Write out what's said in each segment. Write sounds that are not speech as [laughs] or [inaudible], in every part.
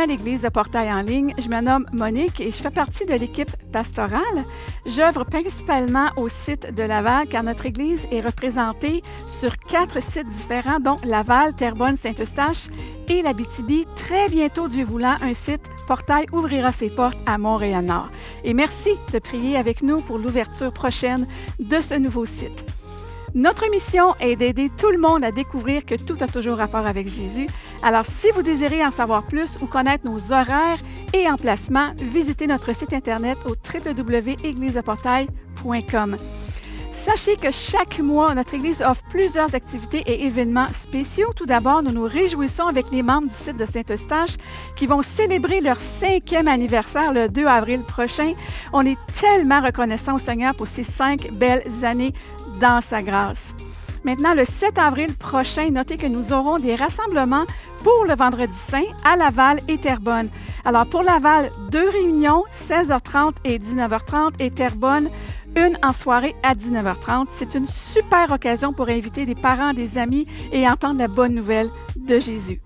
à l'Église de Portail en ligne. Je me nomme Monique et je fais partie de l'équipe pastorale. J'œuvre principalement au site de Laval car notre Église est représentée sur quatre sites différents, dont Laval, Terrebonne, Saint-Eustache et la BTB. Très bientôt, Dieu voulant, un site Portail ouvrira ses portes à Montréal-Nord. Et merci de prier avec nous pour l'ouverture prochaine de ce nouveau site. Notre mission est d'aider tout le monde à découvrir que tout a toujours rapport avec Jésus. Alors, si vous désirez en savoir plus ou connaître nos horaires et emplacements, visitez notre site Internet au www.égliseportail.com. Sachez que chaque mois, notre Église offre plusieurs activités et événements spéciaux. Tout d'abord, nous nous réjouissons avec les membres du site de Saint-Eustache qui vont célébrer leur cinquième anniversaire le 2 avril prochain. On est tellement reconnaissants au Seigneur pour ces cinq belles années dans sa grâce. Maintenant, le 7 avril prochain, notez que nous aurons des rassemblements pour le Vendredi Saint à Laval et Terrebonne. Alors, pour Laval, deux réunions, 16h30 et 19h30, et Terrebonne, une en soirée à 19h30. C'est une super occasion pour inviter des parents, des amis et entendre la bonne nouvelle de Jésus.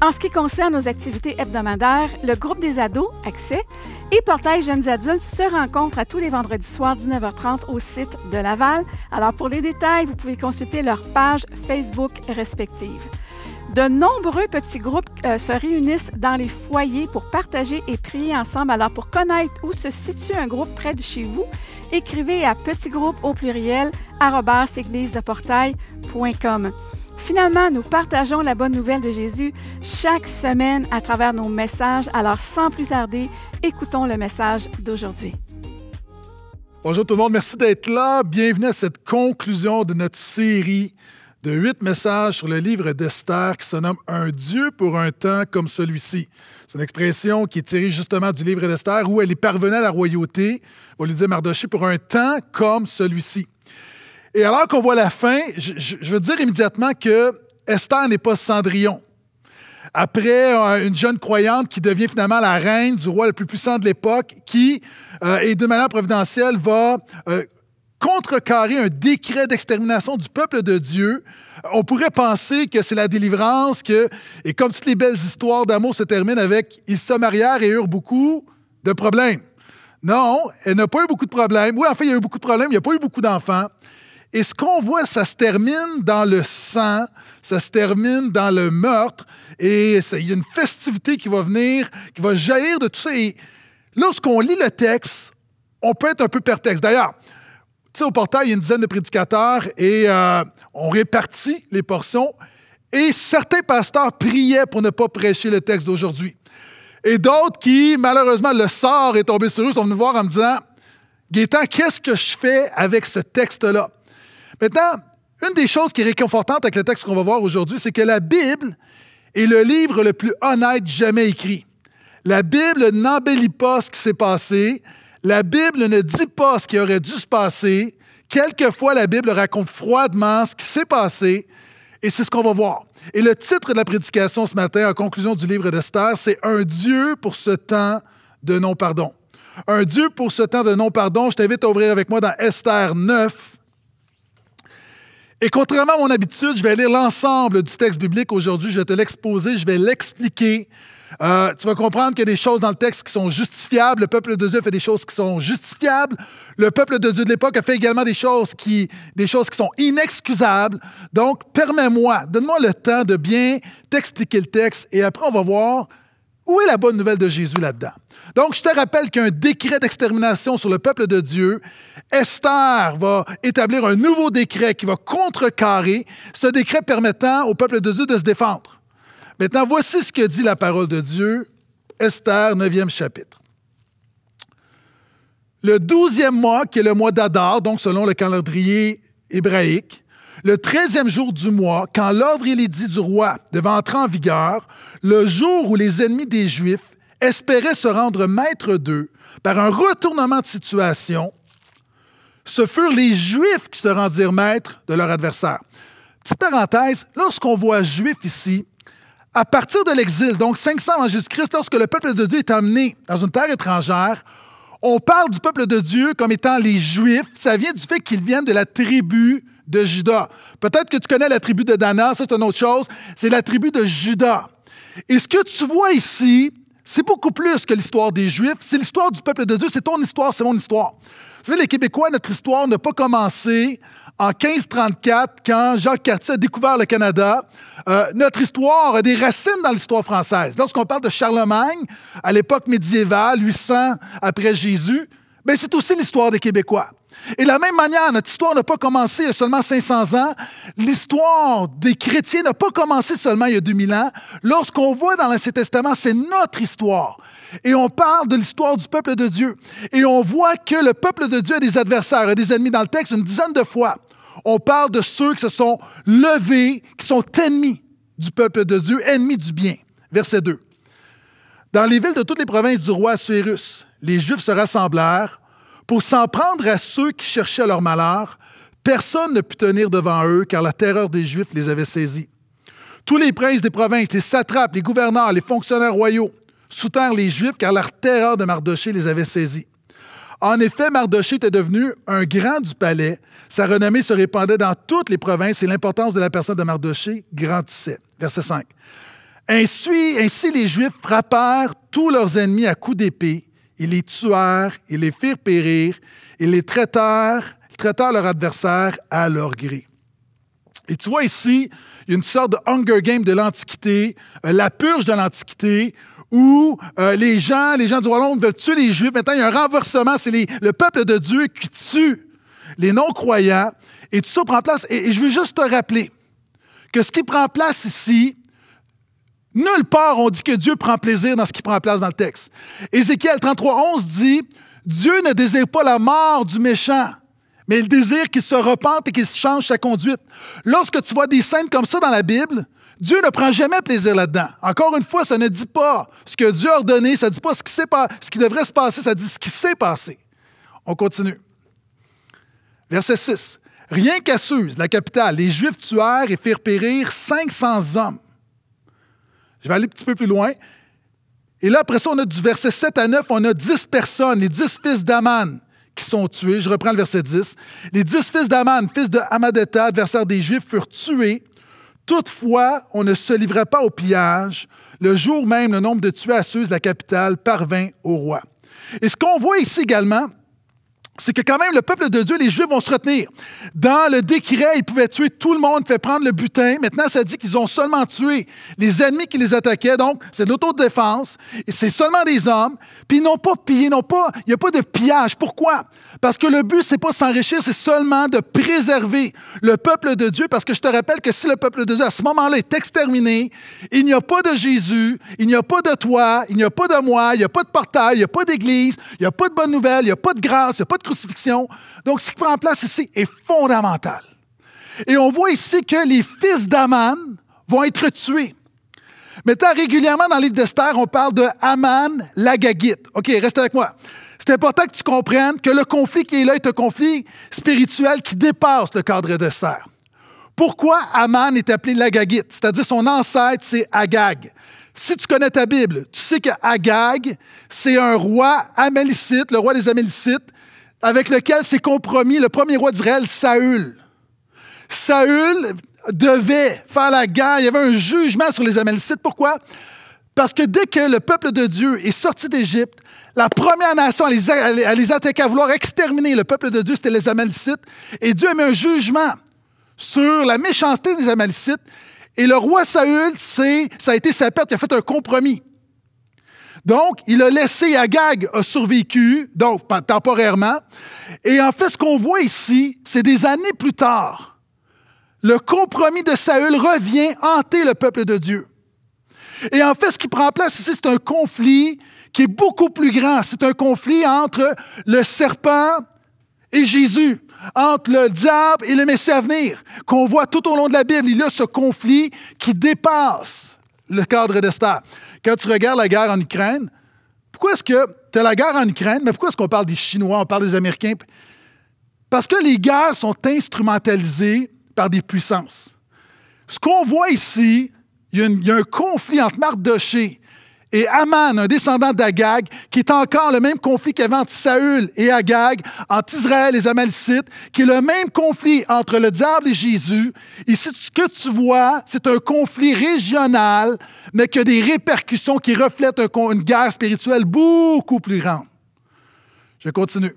En ce qui concerne nos activités hebdomadaires, le groupe des ados, Accès, et Portail Jeunes Adultes se rencontrent à tous les vendredis soirs 19h30 au site de Laval. Alors pour les détails, vous pouvez consulter leur page Facebook respectives. De nombreux petits groupes euh, se réunissent dans les foyers pour partager et prier ensemble. Alors pour connaître où se situe un groupe près de chez vous, écrivez à petit groupe au pluriel portail.com. Finalement, nous partageons la bonne nouvelle de Jésus chaque semaine à travers nos messages. Alors, sans plus tarder, écoutons le message d'aujourd'hui. Bonjour tout le monde, merci d'être là. Bienvenue à cette conclusion de notre série de huit messages sur le livre d'Esther qui se nomme Un Dieu pour un temps comme celui-ci. C'est une expression qui est tirée justement du livre d'Esther où elle est parvenue à la royauté. On lui dit Mardochée pour un temps comme celui-ci. Et alors qu'on voit la fin, je, veux dire immédiatement que Esther n'est pas Cendrillon. Après euh, une jeune croyante qui devient finalement la reine du roi le plus puissant de l'époque, qui, euh, et de manière providentielle, va euh, contrecarrer un décret d'extermination du peuple de Dieu. On pourrait penser que c'est la délivrance, que, et comme toutes les belles histoires d'amour se terminent avec ils se marièrent et eurent beaucoup de problèmes. Non, elle n'a pas eu beaucoup de problèmes. Oui, en fait, il y a eu beaucoup de problèmes, il n'y a pas eu beaucoup d'enfants. Et ce qu'on voit, ça se termine dans le sang, ça se termine dans le meurtre, et il y a une festivité qui va venir, qui va jaillir de tout ça. Et lorsqu'on lit le texte, on peut être un peu perplexe. D'ailleurs, tu au portail, il y a une dizaine de prédicateurs et euh, on répartit les portions. Et certains pasteurs priaient pour ne pas prêcher le texte d'aujourd'hui. Et d'autres qui, malheureusement, le sort est tombé sur eux, sont venus voir en me disant Gaétan, qu'est-ce que je fais avec ce texte-là Maintenant, une des choses qui est réconfortante avec le texte qu'on va voir aujourd'hui, c'est que la Bible est le livre le plus honnête jamais écrit. La Bible n'embellit pas ce qui s'est passé. La Bible ne dit pas ce qui aurait dû se passer. Quelquefois, la Bible raconte froidement ce qui s'est passé. Et c'est ce qu'on va voir. Et le titre de la prédication ce matin, en conclusion du livre d'Esther, c'est Un Dieu pour ce temps de non-pardon. Un Dieu pour ce temps de non-pardon. Je t'invite à ouvrir avec moi dans Esther 9. Et contrairement à mon habitude, je vais lire l'ensemble du texte biblique aujourd'hui. Je vais te l'exposer, je vais l'expliquer. Euh, tu vas comprendre qu'il y a des choses dans le texte qui sont justifiables. Le peuple de Dieu fait des choses qui sont justifiables. Le peuple de Dieu de l'époque a fait également des choses qui, des choses qui sont inexcusables. Donc, permets-moi, donne-moi le temps de bien t'expliquer le texte et après, on va voir où est la bonne nouvelle de Jésus là-dedans? Donc, je te rappelle qu'un décret d'extermination sur le peuple de Dieu, Esther va établir un nouveau décret qui va contrecarrer ce décret permettant au peuple de Dieu de se défendre. Maintenant, voici ce que dit la parole de Dieu, Esther, 9e chapitre. Le douzième mois, qui est le mois d'Adar, donc selon le calendrier hébraïque, le treizième jour du mois, quand l'ordre et l'édit du roi devaient entrer en vigueur, le jour où les ennemis des Juifs espéraient se rendre maîtres d'eux par un retournement de situation, ce furent les Juifs qui se rendirent maîtres de leur adversaire. Petite parenthèse, lorsqu'on voit Juifs » ici, à partir de l'exil, donc 500 avant Jésus-Christ, lorsque le peuple de Dieu est amené dans une terre étrangère, on parle du peuple de Dieu comme étant les Juifs. Ça vient du fait qu'ils viennent de la tribu de Juda. Peut-être que tu connais la tribu de Dana, ça c'est une autre chose. C'est la tribu de Juda. Et ce que tu vois ici, c'est beaucoup plus que l'histoire des Juifs, c'est l'histoire du peuple de Dieu, c'est ton histoire, c'est mon histoire. Vous savez, les Québécois, notre histoire n'a pas commencé en 1534 quand Jacques Cartier a découvert le Canada. Euh, notre histoire a des racines dans l'histoire française. Lorsqu'on parle de Charlemagne, à l'époque médiévale, 800 après Jésus, mais ben, c'est aussi l'histoire des Québécois. Et de la même manière, notre histoire n'a pas commencé il y a seulement 500 ans. L'histoire des chrétiens n'a pas commencé seulement il y a 2000 ans. Lorsqu'on voit dans l'Ancien Testament, c'est notre histoire. Et on parle de l'histoire du peuple de Dieu. Et on voit que le peuple de Dieu a des adversaires, a des ennemis dans le texte une dizaine de fois. On parle de ceux qui se sont levés, qui sont ennemis du peuple de Dieu, ennemis du bien. Verset 2. Dans les villes de toutes les provinces du roi Cyrus, les Juifs se rassemblèrent pour s'en prendre à ceux qui cherchaient leur malheur, personne ne put tenir devant eux, car la terreur des Juifs les avait saisis. Tous les princes des provinces, les satrapes, les gouverneurs, les fonctionnaires royaux soutinrent les Juifs, car la terreur de Mardoché les avait saisis. En effet, Mardoché était devenu un grand du palais. Sa renommée se répandait dans toutes les provinces et l'importance de la personne de Mardoché grandissait. Verset 5. ainsi les Juifs frappèrent tous leurs ennemis à coups d'épée ils les tuèrent, ils les firent périr, ils les traitèrent, ils traitèrent leurs adversaires à leur gré. Et tu vois ici, il y a une sorte de Hunger Game de l'Antiquité, euh, la purge de l'Antiquité, où euh, les gens, les gens du royaume veulent tuer les Juifs. Maintenant, il y a un renversement, c'est le peuple de Dieu qui tue les non-croyants. Et tout ça prend place. et je veux juste te rappeler que ce qui prend place ici, Nulle part on dit que Dieu prend plaisir dans ce qui prend place dans le texte. Ézéchiel 33, 11 dit Dieu ne désire pas la mort du méchant, mais il désire qu'il se repente et qu'il change sa conduite. Lorsque tu vois des scènes comme ça dans la Bible, Dieu ne prend jamais plaisir là-dedans. Encore une fois, ça ne dit pas ce que Dieu a ordonné, ça ne dit pas ce qui, devrait se passer, ça dit ce qui s'est passé. On continue. Verset 6. Rien qu'à la capitale, les Juifs tuèrent et firent périr 500 hommes. Je vais aller un petit peu plus loin. Et là, après ça, on a du verset 7 à 9, on a 10 personnes, les 10 fils d'Aman qui sont tués. Je reprends le verset 10. Les 10 fils d'Aman, fils de Hamadeta, adversaire des Juifs, furent tués. Toutefois, on ne se livrait pas au pillage. Le jour même, le nombre de tués à Suse, la capitale, parvint au roi. Et ce qu'on voit ici également, c'est que quand même le peuple de Dieu, les Juifs vont se retenir. Dans le décret, ils pouvaient tuer tout le monde, faire prendre le butin. Maintenant, ça dit qu'ils ont seulement tué les ennemis qui les attaquaient, donc c'est de l'autodéfense, et c'est seulement des hommes, puis ils n'ont pas pillé, n'ont pas, il n'y a pas de pillage. Pourquoi? Parce que le but, c'est pas s'enrichir, c'est seulement de préserver le peuple de Dieu, parce que je te rappelle que si le peuple de Dieu, à ce moment-là, est exterminé, il n'y a pas de Jésus, il n'y a pas de toi, il n'y a pas de moi, il n'y a pas de portail, il n'y a pas d'église, il n'y a pas de bonne nouvelle, il n'y a pas de grâce, il n'y a pas de crucifixion. Donc, ce qui prend place ici est fondamental. Et on voit ici que les fils d'Aman vont être tués. Maintenant, régulièrement dans le livre d'Esther, on parle de Aman l'Agagite. OK, reste avec moi. C'est important que tu comprennes que le conflit qui est là est un conflit spirituel qui dépasse le cadre d'Esther. Pourquoi Aman est appelé l'Agagite? C'est-à-dire son ancêtre, c'est Agag. Si tu connais ta Bible, tu sais que Agag, c'est un roi amélicite, le roi des Amélicites, avec lequel s'est compromis le premier roi d'Israël, Saül. Saül devait faire la guerre. Il y avait un jugement sur les Amalécites. Pourquoi? Parce que dès que le peuple de Dieu est sorti d'Égypte, la première nation à les, attaquer, à vouloir exterminer le peuple de Dieu, c'était les Amalécites. Et Dieu a mis un jugement sur la méchanceté des Amalécites. Et le roi Saül, ça a été sa perte, il a fait un compromis. Donc, il a laissé Agag a survécu, donc temporairement. Et en fait, ce qu'on voit ici, c'est des années plus tard, le compromis de Saül revient hanter le peuple de Dieu. Et en fait, ce qui prend place ici, c'est un conflit qui est beaucoup plus grand. C'est un conflit entre le serpent et Jésus, entre le diable et le Messie à venir, qu'on voit tout au long de la Bible. Il y a ce conflit qui dépasse le cadre d'Esther. Quand tu regardes la guerre en Ukraine, pourquoi est-ce que tu as la guerre en Ukraine, mais pourquoi est-ce qu'on parle des Chinois, on parle des Américains? Parce que les guerres sont instrumentalisées par des puissances. Ce qu'on voit ici, il y, a un conflit entre Mardoché et Aman, un descendant d'Agag, qui est encore le même conflit qu'il y entre Saül et Agag, entre Israël et les qui est le même conflit entre le diable et Jésus. Ici, ce que tu vois, c'est un conflit régional, mais qui a des répercussions qui reflètent une guerre spirituelle beaucoup plus grande. Je continue.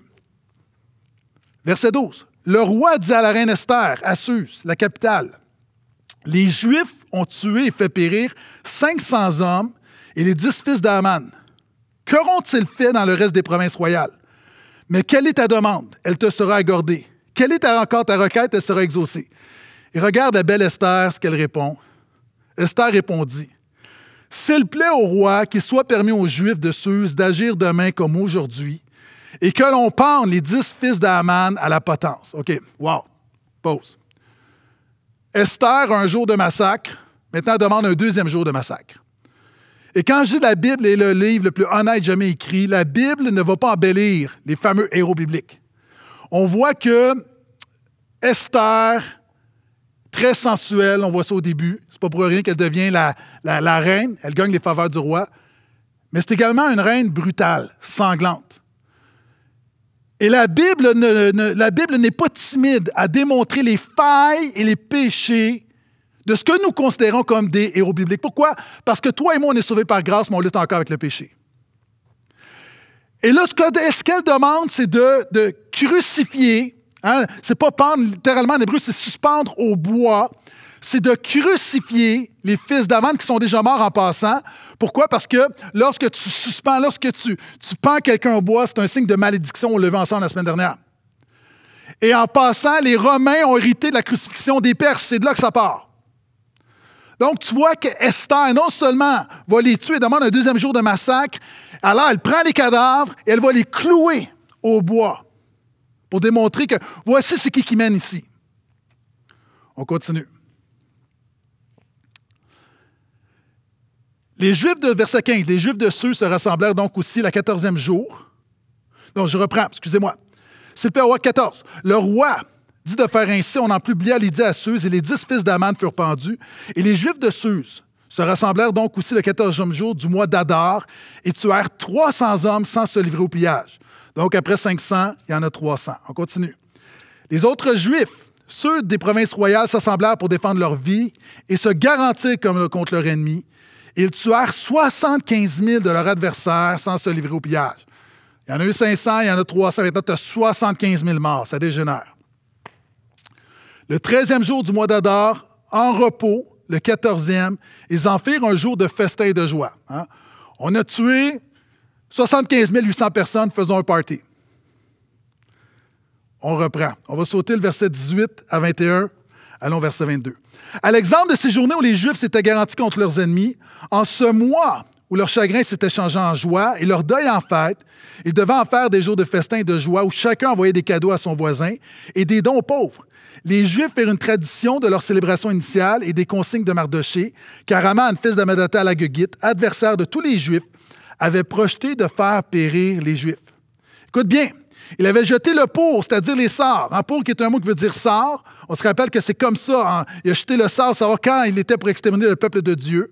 Verset 12. Le roi dit à la reine Esther, à Sus, la capitale, Les Juifs ont tué et fait périr 500 hommes et les dix fils d'Aman. Qu'auront-ils fait dans le reste des provinces royales? Mais quelle est ta demande? Elle te sera accordée. Quelle est ta, encore ta requête? Elle sera exaucée. Et regarde la belle Esther ce qu'elle répond. Esther répondit S'il plaît au roi qu'il soit permis aux Juifs de Suse d'agir demain comme aujourd'hui, et que l'on parle les dix fils d'Aman à la potence. OK, wow. Pause. Esther, un jour de massacre, maintenant demande un deuxième jour de massacre. Et quand je dis la Bible est le livre le plus honnête jamais écrit, la Bible ne va pas embellir les fameux héros bibliques. On voit que Esther, très sensuelle, on voit ça au début, c'est pas pour rien qu'elle devient la, reine, elle gagne les faveurs du roi, mais c'est également une reine brutale, sanglante. Et la Bible, la Bible n'est pas timide à démontrer les failles et les péchés de ce que nous considérons comme des héros bibliques. Pourquoi? Parce que toi et moi, on est sauvés par grâce, mais on lutte encore avec le péché. Et là, ce qu'elle demande, c'est de, crucifier. Hein, c'est pas pendre littéralement en hébreu, c'est suspendre au bois. C'est de crucifier les fils d'Avant qui sont déjà morts en passant. Pourquoi? Parce que lorsque tu suspends, lorsque tu, tu pends quelqu'un au bois, c'est un signe de malédiction. On le vu ensemble la semaine dernière. Et en passant, les Romains ont hérité de la crucifixion des Perses. C'est de là que ça part. Donc, tu vois que Esther, non seulement va les tuer, demande un deuxième jour de massacre, alors elle prend les cadavres et elle va les clouer au bois pour démontrer que voici ce qui qui mène ici. On continue. Les Juifs de verset 15, les Juifs de ceux se rassemblèrent donc aussi le quatorzième jour. Donc, je reprends, excusez-moi. C'est le roi 14. Le roi dit de faire ainsi, on en publia l'idée à Suse, et les dix fils d'Aman furent pendus. Et les Juifs de Suse se rassemblèrent donc aussi le quatorzième jour du mois d'Adar et tuèrent 300 hommes sans se livrer au pillage. Donc après 500, il y en a 300. On continue. Les autres Juifs, ceux des provinces royales, s'assemblèrent pour défendre leur vie et se garantir contre leur ennemi. Ils tuèrent 75 000 de leurs adversaires sans se livrer au pillage. Il y en a eu 500, il y en a 300. et tu as 75 000 morts. Ça dégénère. Le treizième jour du mois d'Adar, en repos, le quatorzième, ils en firent un jour de festin et de joie. Hein. On a tué 75 800 personnes faisant un party. On reprend. On va sauter le verset 18 à 21. Allons verset 22. À l'exemple de ces journées où les Juifs s'étaient garantis contre leurs ennemis, en ce mois où leur chagrin s'était changé en joie et leur deuil en fête, ils devaient en faire des jours de festin et de joie où chacun envoyait des cadeaux à son voisin et des dons aux pauvres les Juifs firent une tradition de leur célébration initiale et des consignes de Mardoché, car Aman, fils d'Amadatha la adversaire de tous les Juifs, avait projeté de faire périr les Juifs. Écoute bien, il avait jeté le pour, c'est-à-dire les sorts. Un hein, pour qui est un mot qui veut dire sort. On se rappelle que c'est comme ça. Hein. Il a jeté le sort, savoir quand il était pour exterminer le peuple de Dieu.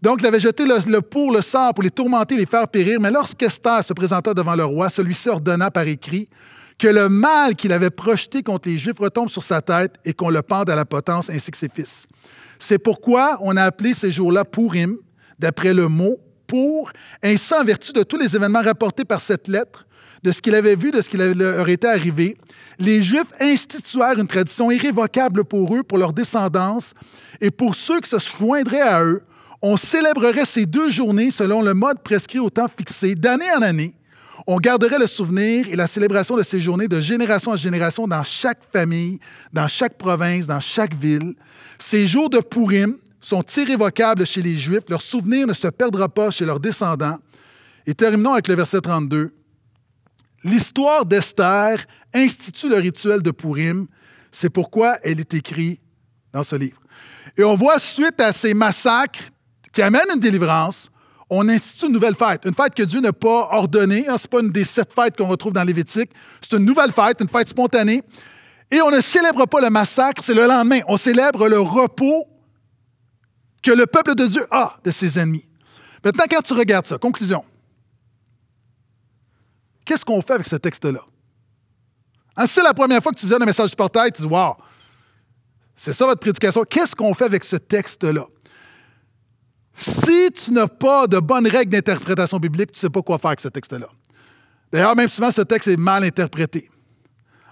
Donc, il avait jeté le, pour, le sort, pour les tourmenter, les faire périr. Mais lorsqu'Esther se présenta devant le roi, celui-ci ordonna par écrit que le mal qu'il avait projeté contre les Juifs retombe sur sa tête et qu'on le pende à la potence ainsi que ses fils. C'est pourquoi on a appelé ces jours-là Pourim, d'après le mot pour, ainsi en vertu de tous les événements rapportés par cette lettre, de ce qu'il avait vu, de ce qu'il leur était arrivé, les Juifs instituèrent une tradition irrévocable pour eux, pour leur descendance, et pour ceux qui se joindraient à eux, on célébrerait ces deux journées selon le mode prescrit au temps fixé, d'année en année, on garderait le souvenir et la célébration de ces journées de génération en génération dans chaque famille, dans chaque province, dans chaque ville. Ces jours de Purim sont irrévocables chez les Juifs. Leur souvenir ne se perdra pas chez leurs descendants. Et terminons avec le verset 32. L'histoire d'Esther institue le rituel de Purim. C'est pourquoi elle est écrite dans ce livre. Et on voit suite à ces massacres qui amènent une délivrance, on institue une nouvelle fête, une fête que Dieu n'a pas ordonnée. Hein. Ce n'est pas une des sept fêtes qu'on retrouve dans Lévitique. C'est une nouvelle fête, une fête spontanée. Et on ne célèbre pas le massacre, c'est le lendemain. On célèbre le repos que le peuple de Dieu a de ses ennemis. Maintenant, quand tu regardes ça, conclusion. Qu'est-ce qu'on fait avec ce texte-là? Hein, c'est la première fois que tu viens un message du portail, tu dis Waouh, c'est ça votre prédication. Qu'est-ce qu'on fait avec ce texte-là? Si tu n'as pas de bonnes règles d'interprétation biblique, tu ne sais pas quoi faire avec ce texte-là. D'ailleurs, même souvent, ce texte est mal interprété.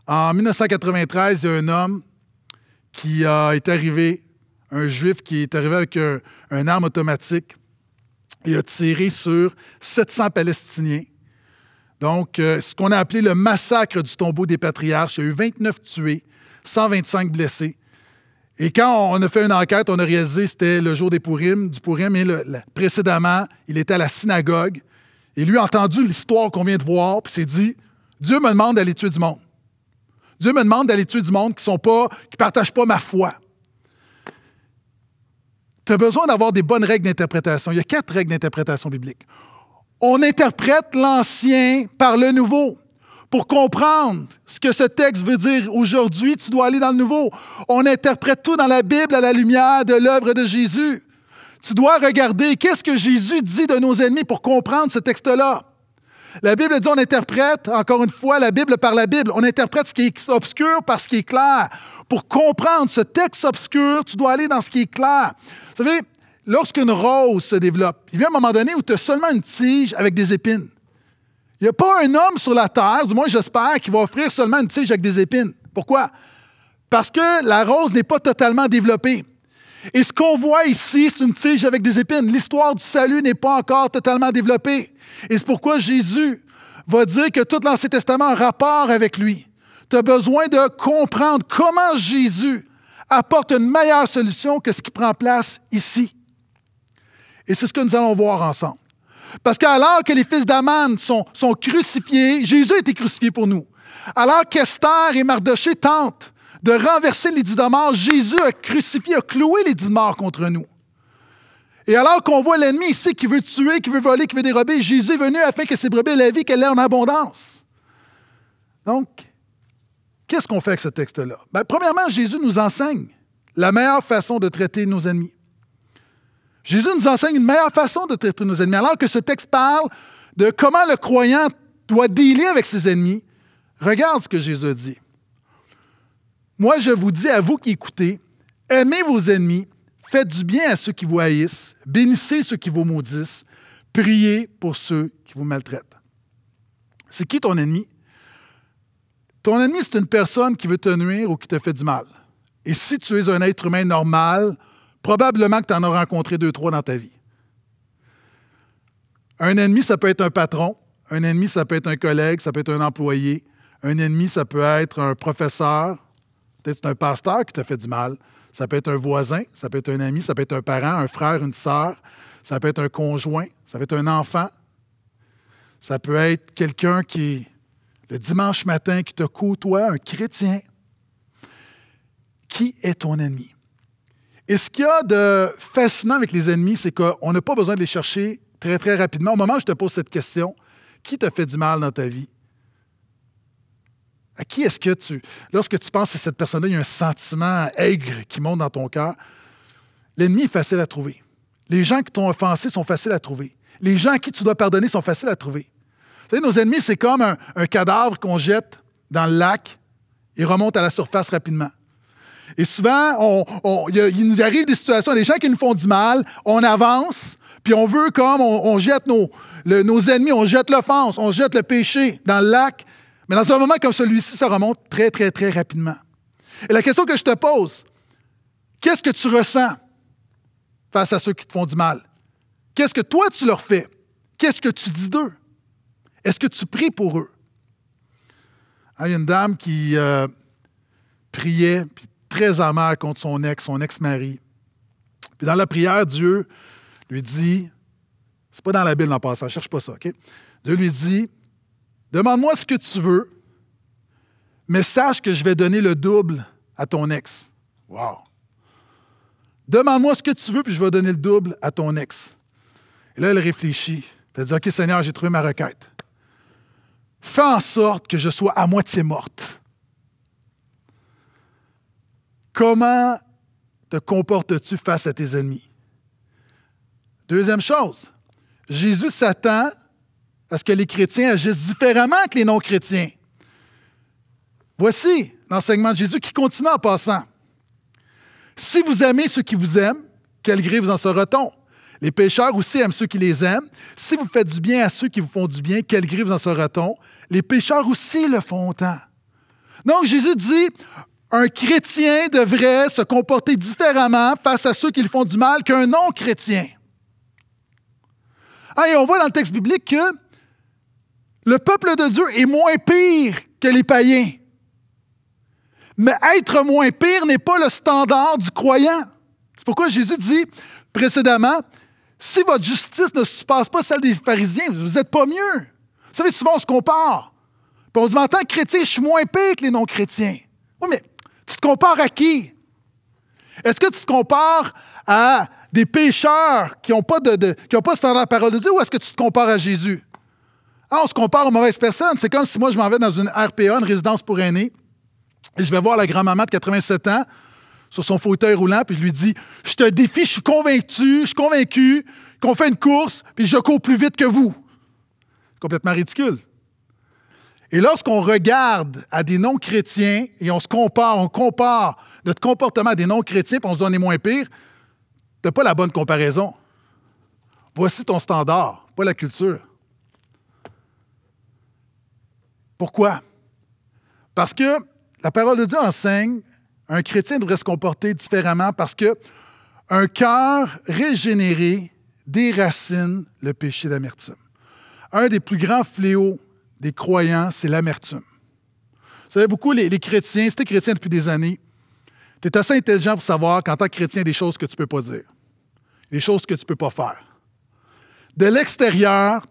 En 1993, il y a un homme qui euh, est arrivé, un juif qui est arrivé avec un, arme automatique Il a tiré sur 700 Palestiniens. Donc, euh, ce qu'on a appelé le massacre du tombeau des patriarches, il y a eu 29 tués, 125 blessés. Et quand on a fait une enquête, on a réalisé que c'était le jour des Pourim, du Pourim, et précédemment, il était à la synagogue. Et lui a entendu l'histoire qu'on vient de voir, puis s'est dit Dieu me demande d'aller tuer du monde. Dieu me demande d'aller tuer du monde qui ne pas, partagent pas ma foi. Tu as besoin d'avoir des bonnes règles d'interprétation. Il y a quatre règles d'interprétation biblique. On interprète l'Ancien par le Nouveau. Pour comprendre ce que ce texte veut dire aujourd'hui, tu dois aller dans le nouveau. On interprète tout dans la Bible à la lumière de l'œuvre de Jésus. Tu dois regarder qu'est-ce que Jésus dit de nos ennemis pour comprendre ce texte-là. La Bible dit on interprète, encore une fois, la Bible par la Bible. On interprète ce qui est obscur par ce qui est clair. Pour comprendre ce texte obscur, tu dois aller dans ce qui est clair. Vous savez, lorsqu'une rose se développe, il vient un moment donné où tu as seulement une tige avec des épines. Il n'y a pas un homme sur la terre, du moins j'espère, qui va offrir seulement une tige avec des épines. Pourquoi? Parce que la rose n'est pas totalement développée. Et ce qu'on voit ici, c'est une tige avec des épines. L'histoire du salut n'est pas encore totalement développée. Et c'est pourquoi Jésus va dire que tout l'Ancien Testament a un rapport avec lui. Tu as besoin de comprendre comment Jésus apporte une meilleure solution que ce qui prend place ici. Et c'est ce que nous allons voir ensemble. Parce qu'alors que les fils d'Aman sont, crucifiés, Jésus a été crucifié pour nous. Alors qu'Esther et Mardoché tentent de renverser les dix de mort, Jésus a crucifié, a cloué les dix morts contre nous. Et alors qu'on voit l'ennemi ici qui veut tuer, qui veut voler, qui veut dérober, Jésus est venu afin que ses brebis la vie, qu'elle ait en abondance. Donc, qu'est-ce qu'on fait avec ce texte-là? Ben, premièrement, Jésus nous enseigne la meilleure façon de traiter nos ennemis. Jésus nous enseigne une meilleure façon de traiter nos ennemis. Alors que ce texte parle de comment le croyant doit dealer avec ses ennemis, regarde ce que Jésus dit. Moi, je vous dis à vous qui écoutez, aimez vos ennemis, faites du bien à ceux qui vous haïssent, bénissez ceux qui vous maudissent, priez pour ceux qui vous maltraitent. C'est qui ton ennemi? Ton ennemi, c'est une personne qui veut te nuire ou qui te fait du mal. Et si tu es un être humain normal, Probablement que tu en as rencontré deux, trois dans ta vie. Un ennemi, ça peut être un patron. Un ennemi, ça peut être un collègue, ça peut être un employé. Un ennemi, ça peut être un professeur. Peut-être un pasteur qui t'a fait du mal. Ça peut être un voisin, ça peut être un ami, ça peut être un parent, un frère, une sœur. Ça peut être un conjoint, ça peut être un enfant. Ça peut être quelqu'un qui, le dimanche matin, qui te côtoie, un chrétien. Qui est ton ennemi? Et ce qu'il y a de fascinant avec les ennemis, c'est qu'on n'a pas besoin de les chercher très, très rapidement. Au moment où je te pose cette question, qui t'a fait du mal dans ta vie? À qui est-ce que tu. Lorsque tu penses à cette personne-là, il y a un sentiment aigre qui monte dans ton cœur. L'ennemi est facile à trouver. Les gens qui t'ont offensé sont faciles à trouver. Les gens à qui tu dois pardonner sont faciles à trouver. Vous nos ennemis, c'est comme un, cadavre qu'on jette dans le lac. et remonte à la surface rapidement. Et souvent, il nous arrive des situations, des gens qui nous font du mal, on avance, puis on veut comme on, jette nos, nos ennemis, on jette l'offense, on jette le péché dans le lac. Mais dans un moment comme celui-ci, ça remonte très, très, très rapidement. Et la question que je te pose, qu'est-ce que tu ressens face à ceux qui te font du mal? Qu'est-ce que toi tu leur fais? Qu'est-ce que tu dis d'eux? Est-ce que tu pries pour eux? Hein, il y a une dame qui euh, priait, puis très amère contre son ex, son ex-mari. Puis dans la prière, Dieu lui dit, c'est pas dans la Bible en ça, cherche pas ça, OK? Dieu lui dit, demande-moi ce que tu veux, mais sache que je vais donner le double à ton ex. Wow! Demande-moi ce que tu veux, puis je vais donner le double à ton ex. Et là, elle réfléchit. Elle dit, OK, Seigneur, j'ai trouvé ma requête. Fais en sorte que je sois à moitié morte Comment te comportes-tu face à tes ennemis? Deuxième chose, Jésus s'attend à ce que les chrétiens agissent différemment que les non-chrétiens. Voici l'enseignement de Jésus qui continue en passant. Si vous aimez ceux qui vous aiment, quel gré vous en sera-t-on? Les pécheurs aussi aiment ceux qui les aiment. Si vous faites du bien à ceux qui vous font du bien, quel gré vous en sera-t-on? Les pécheurs aussi le font autant. » Donc Jésus dit, un chrétien devrait se comporter différemment face à ceux qui lui font du mal qu'un non-chrétien. on voit dans le texte biblique que le peuple de Dieu est moins pire que les païens. Mais être moins pire n'est pas le standard du croyant. C'est pourquoi Jésus dit précédemment, si votre justice ne passe pas celle des pharisiens, vous n'êtes pas mieux. Vous savez, souvent on se compare. on se dit, en tant que chrétien, je suis moins pire que les non-chrétiens. Oui, mais tu te compares à qui? Est-ce que tu te compares à des pécheurs qui n'ont pas, de, de, qui ont pas standard la parole de Dieu ou est-ce que tu te compares à Jésus? Ah, on se compare aux mauvaises personnes. C'est comme si moi, je m'en vais dans une RPA, une résidence pour aînés, et je vais voir la grand-maman de 87 ans sur son fauteuil roulant, puis je lui dis Je te défie, je suis convaincu, je suis convaincu qu'on fait une course, puis je cours plus vite que vous. Complètement ridicule. Et lorsqu'on regarde à des non-chrétiens et on se compare, on compare notre comportement à des non-chrétiens, on se dit est moins pire, tu n'as pas la bonne comparaison. Voici ton standard, pas la culture. Pourquoi? Parce que la parole de Dieu enseigne, un chrétien devrait se comporter différemment parce que un cœur régénéré déracine le péché d'amertume. Un des plus grands fléaux des croyants, c'est l'amertume. Vous savez, beaucoup les, chrétiens, si tu es chrétien depuis des années, tu es assez intelligent pour savoir qu'en tant que chrétien, il y a des choses que tu ne peux pas dire, des choses que tu ne peux pas faire. De l'extérieur,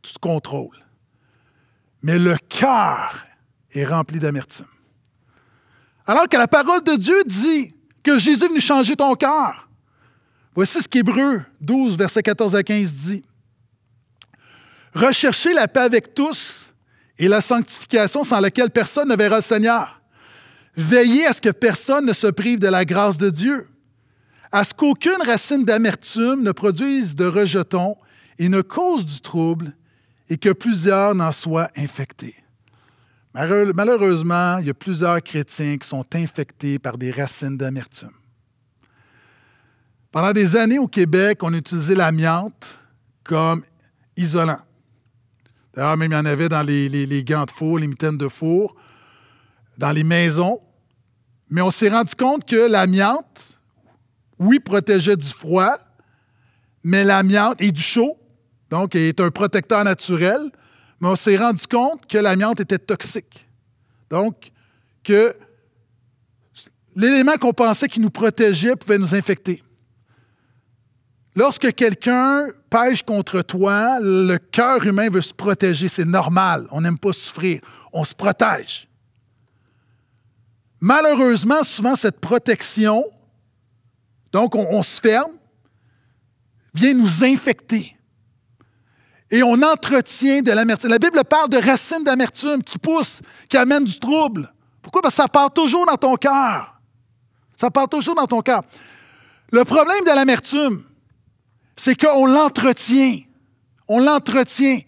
tu te contrôles. Mais le cœur est rempli d'amertume. Alors que la parole de Dieu dit que Jésus est changer ton cœur. Voici ce qu'Hébreu 12, verset 14 à 15 dit. Recherchez la paix avec tous et la sanctification sans laquelle personne ne verra le Seigneur. Veillez à ce que personne ne se prive de la grâce de Dieu, à ce qu'aucune racine d'amertume ne produise de rejetons et ne cause du trouble, et que plusieurs n'en soient infectés. Malheureusement, il y a plusieurs chrétiens qui sont infectés par des racines d'amertume. Pendant des années au Québec, on utilisait l'amiante comme isolant. D'ailleurs, même, il y en avait dans les, gants de four, les mitaines de four, dans les maisons. Mais on s'est rendu compte que l'amiante, oui, protégeait du froid, mais l'amiante est du chaud, donc est un protecteur naturel, mais on s'est rendu compte que l'amiante était toxique. Donc, que l'élément qu'on pensait qui nous protégeait pouvait nous infecter. Lorsque quelqu'un pêche contre toi, le cœur humain veut se protéger. C'est normal. On n'aime pas souffrir. On se protège. Malheureusement, souvent, cette protection, donc on, on se ferme, vient nous infecter. Et on entretient de l'amertume. La Bible parle de racines d'amertume qui poussent, qui amènent du trouble. Pourquoi? Parce que ça part toujours dans ton cœur. Ça part toujours dans ton cœur. Le problème de l'amertume, c'est qu'on l'entretient. On l'entretient.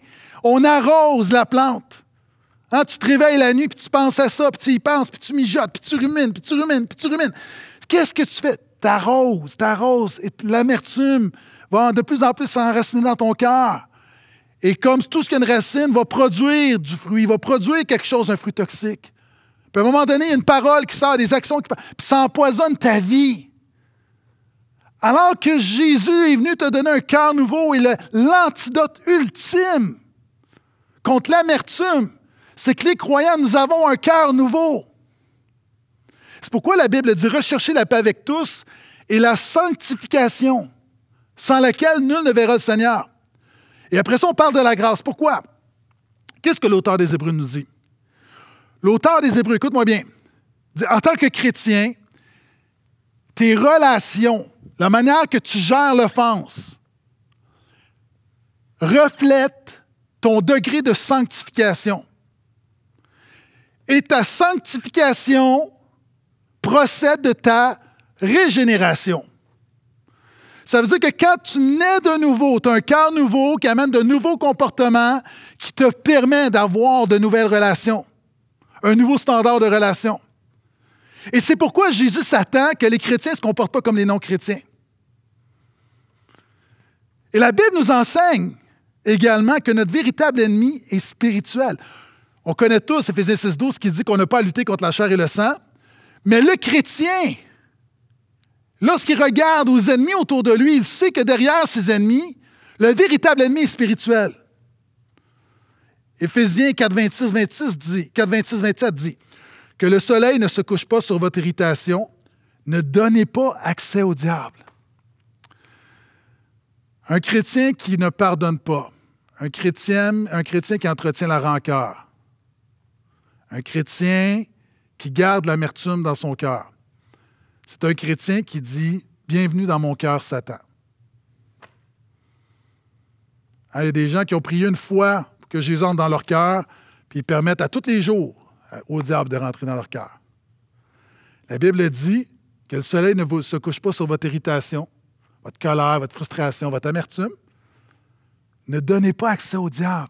On arrose la plante. Hein, tu te réveilles la nuit, puis tu penses à ça, puis tu y penses, puis tu mijotes, puis tu rumines, puis tu rumines, puis tu rumines. Qu'est-ce que tu fais? T'arroses, t'arroses. Et l'amertume va de plus en plus s'enraciner dans ton cœur. Et comme tout ce qu'une racine va produire du fruit, il va produire quelque chose, un fruit toxique. Puis à un moment donné, il y a une parole qui sort, des actions qui... Puis ça empoisonne ta vie. Alors que Jésus est venu te donner un cœur nouveau et l'antidote ultime contre l'amertume, c'est que les croyants, nous avons un cœur nouveau. C'est pourquoi la Bible dit Recherchez la paix avec tous et la sanctification, sans laquelle nul ne verra le Seigneur. Et après ça, on parle de la grâce. Pourquoi? Qu'est-ce que l'auteur des Hébreux nous dit? L'auteur des Hébreux, écoute-moi bien, dit, en tant que chrétien, tes relations la manière que tu gères l'offense reflète ton degré de sanctification. Et ta sanctification procède de ta régénération. Ça veut dire que quand tu nais de nouveau, tu as un cœur nouveau qui amène de nouveaux comportements qui te permet d'avoir de nouvelles relations, un nouveau standard de relation. Et c'est pourquoi Jésus s'attend que les chrétiens ne se comportent pas comme les non-chrétiens. Et la Bible nous enseigne également que notre véritable ennemi est spirituel. On connaît tous Ephésiens 6.12 qui dit qu'on n'a pas à lutter contre la chair et le sang. Mais le chrétien, lorsqu'il regarde aux ennemis autour de lui, il sait que derrière ses ennemis, le véritable ennemi est spirituel. Éphésiens 426 dit, 4, 26, 27 dit que le soleil ne se couche pas sur votre irritation. Ne donnez pas accès au diable. Un chrétien qui ne pardonne pas. Un chrétien, un chrétien qui entretient la rancœur. Un chrétien qui garde l'amertume dans son cœur. C'est un chrétien qui dit Bienvenue dans mon cœur, Satan. Ah, il y a des gens qui ont prié une fois que Jésus entre dans leur cœur, puis ils permettent à tous les jours euh, au diable de rentrer dans leur cœur. La Bible dit que le soleil ne se couche pas sur votre irritation, votre colère, votre frustration, votre amertume. Ne donnez pas accès au diable.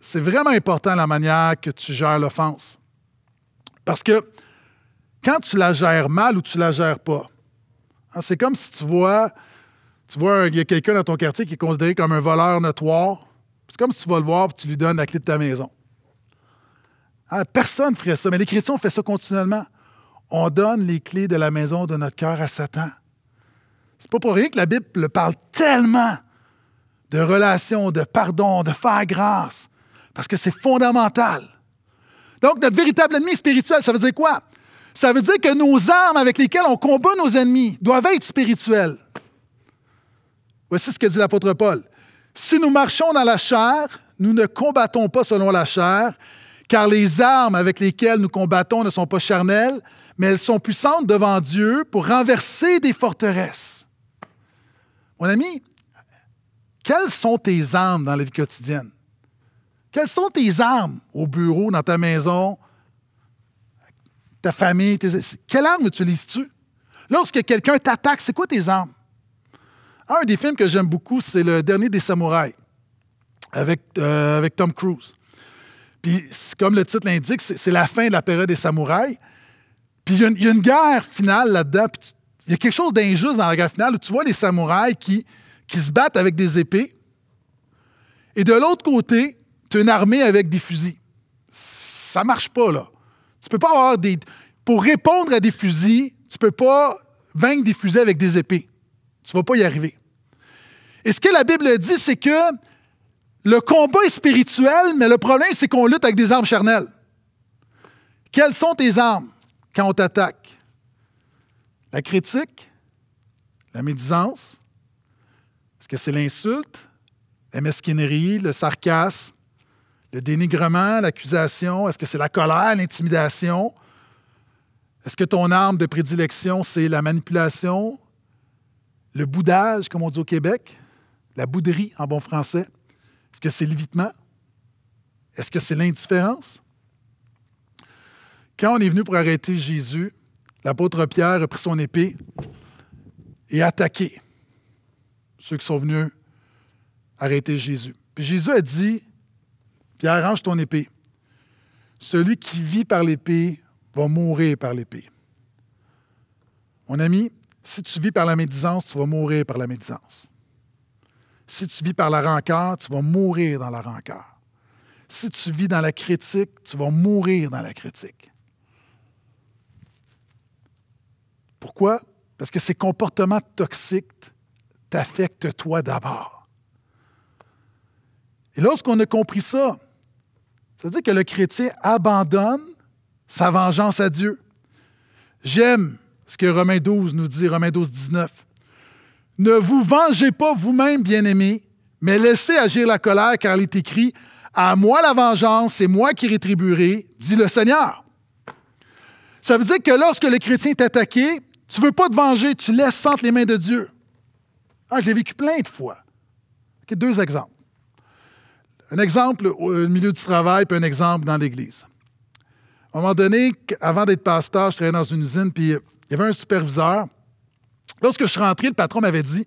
C'est vraiment important la manière que tu gères l'offense. Parce que quand tu la gères mal ou tu la gères pas, hein, c'est comme si tu vois, tu vois, il y a quelqu'un dans ton quartier qui est considéré comme un voleur notoire. C'est comme si tu vas le voir et tu lui donnes la clé de ta maison. Ah, personne ne ferait ça, mais les chrétiens, ont fait ça continuellement. On donne les clés de la maison de notre cœur à Satan. C'est pas pour rien que la Bible parle tellement de relations, de pardon, de faire grâce, parce que c'est fondamental. Donc, notre véritable ennemi spirituel, ça veut dire quoi? Ça veut dire que nos armes avec lesquelles on combat nos ennemis doivent être spirituelles. Voici ce que dit l'apôtre Paul. Si nous marchons dans la chair, nous ne combattons pas selon la chair, car les armes avec lesquelles nous combattons ne sont pas charnelles, mais elles sont puissantes devant Dieu pour renverser des forteresses. Mon ami, quelles sont tes armes dans la vie quotidienne? Quelles sont tes armes au bureau, dans ta maison, ta famille? Quelles armes utilises-tu? Lorsque quelqu'un t'attaque, c'est quoi tes armes? Un des films que j'aime beaucoup, c'est Le Dernier des Samouraïs avec euh, Tom Cruise. Puis, comme le titre l'indique, c'est la fin de la période des samouraïs. Puis, il y, a une guerre finale là-dedans. Il y a quelque chose d'injuste dans la guerre finale où tu vois les samouraïs qui, se battent avec des épées. Et de l'autre côté, tu as une armée avec des fusils. Ça marche pas, là. Tu peux pas avoir des. Pour répondre à des fusils, tu peux pas vaincre des fusées avec des épées. Tu vas pas y arriver. Et ce que la Bible dit, c'est que le combat est spirituel, mais le problème, c'est qu'on lutte avec des armes charnelles. Quelles sont tes armes quand on t'attaque? La critique, la médisance, est-ce que c'est l'insulte, la mesquinerie, le sarcasme, le dénigrement, l'accusation, est-ce que c'est la colère, l'intimidation? Est-ce que ton arme de prédilection, c'est la manipulation, le boudage, comme on dit au Québec, la bouderie en bon français? Est-ce que c'est l'évitement? Est-ce que c'est l'indifférence? Quand on est venu pour arrêter Jésus, l'apôtre Pierre a pris son épée et attaqué ceux qui sont venus arrêter Jésus. Puis Jésus a dit, Pierre, range ton épée. Celui qui vit par l'épée va mourir par l'épée. Mon ami, si tu vis par la médisance, tu vas mourir par la médisance. Si tu vis par la rancœur, tu vas mourir dans la rancœur. Si tu vis dans la critique, tu vas mourir dans la critique. Pourquoi? Parce que ces comportements toxiques t'affectent toi d'abord. Et lorsqu'on a compris ça, ça veut dire que le chrétien abandonne sa vengeance à Dieu. J'aime ce que Romains 12 nous dit, Romains 12, 19. Ne vous vengez pas vous-même, bien-aimés, mais laissez agir la colère, car il est écrit À moi la vengeance, c'est moi qui rétribuerai, dit le Seigneur. Ça veut dire que lorsque le chrétien est attaqué, tu ne veux pas te venger, tu laisses entre les mains de Dieu. Ah, je l'ai vécu plein de fois. deux exemples. Un exemple euh, au milieu du travail, puis un exemple dans l'Église. À un moment donné, avant d'être pasteur, je travaillais dans une usine, puis il y avait un superviseur Lorsque je suis rentré, le patron m'avait dit